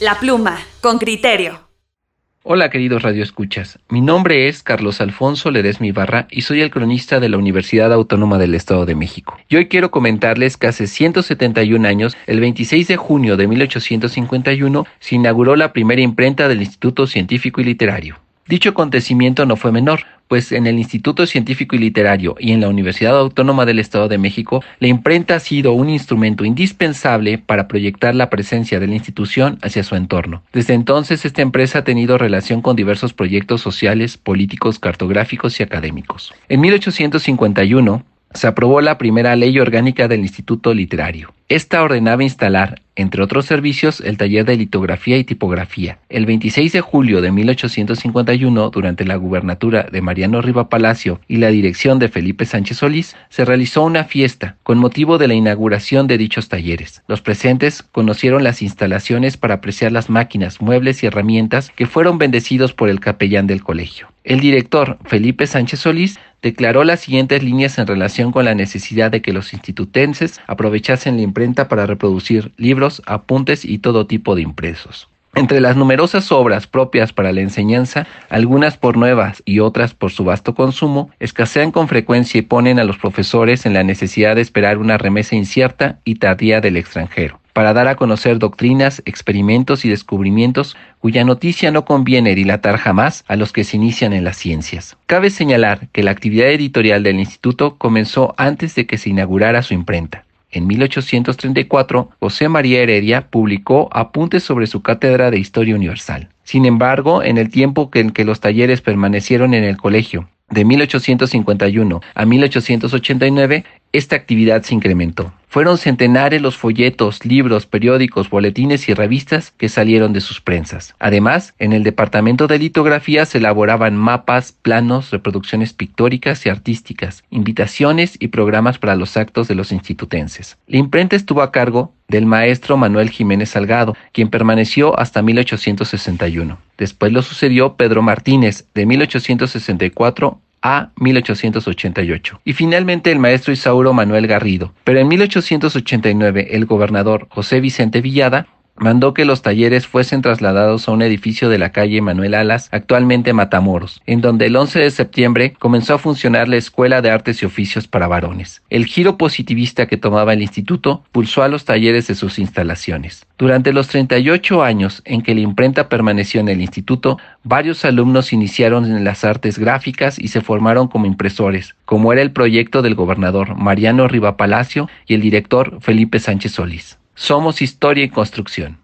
La pluma, con criterio. Hola queridos radioescuchas, mi nombre es Carlos Alfonso Ledes Barra y soy el cronista de la Universidad Autónoma del Estado de México. Y hoy quiero comentarles que hace 171 años, el 26 de junio de 1851, se inauguró la primera imprenta del Instituto Científico y Literario. Dicho acontecimiento no fue menor, pues en el Instituto Científico y Literario y en la Universidad Autónoma del Estado de México, la imprenta ha sido un instrumento indispensable para proyectar la presencia de la institución hacia su entorno. Desde entonces, esta empresa ha tenido relación con diversos proyectos sociales, políticos, cartográficos y académicos. En 1851, se aprobó la primera ley orgánica del Instituto Literario. Esta ordenaba instalar, entre otros servicios, el taller de litografía y tipografía. El 26 de julio de 1851, durante la gubernatura de Mariano Riva Palacio y la dirección de Felipe Sánchez Solís, se realizó una fiesta con motivo de la inauguración de dichos talleres. Los presentes conocieron las instalaciones para apreciar las máquinas, muebles y herramientas que fueron bendecidos por el capellán del colegio. El director, Felipe Sánchez Solís, declaró las siguientes líneas en relación con la necesidad de que los institutenses aprovechasen la impresión para reproducir libros, apuntes y todo tipo de impresos. Entre las numerosas obras propias para la enseñanza, algunas por nuevas y otras por su vasto consumo, escasean con frecuencia y ponen a los profesores en la necesidad de esperar una remesa incierta y tardía del extranjero, para dar a conocer doctrinas, experimentos y descubrimientos cuya noticia no conviene dilatar jamás a los que se inician en las ciencias. Cabe señalar que la actividad editorial del instituto comenzó antes de que se inaugurara su imprenta. En 1834, José María Heredia publicó apuntes sobre su cátedra de Historia Universal. Sin embargo, en el tiempo en que los talleres permanecieron en el colegio, de 1851 a 1889, esta actividad se incrementó. Fueron centenares los folletos, libros, periódicos, boletines y revistas que salieron de sus prensas. Además, en el departamento de litografía se elaboraban mapas, planos, reproducciones pictóricas y artísticas, invitaciones y programas para los actos de los institutenses. La imprenta estuvo a cargo del maestro Manuel Jiménez Salgado, quien permaneció hasta 1861. Después lo sucedió Pedro Martínez, de 1864 a 1888. Y finalmente el maestro Isauro Manuel Garrido. Pero en 1889 el gobernador José Vicente Villada mandó que los talleres fuesen trasladados a un edificio de la calle Manuel Alas, actualmente Matamoros, en donde el 11 de septiembre comenzó a funcionar la Escuela de Artes y Oficios para Varones. El giro positivista que tomaba el instituto pulsó a los talleres de sus instalaciones. Durante los 38 años en que la imprenta permaneció en el instituto, varios alumnos iniciaron en las artes gráficas y se formaron como impresores, como era el proyecto del gobernador Mariano Riva Palacio y el director Felipe Sánchez Solís. Somos historia y construcción.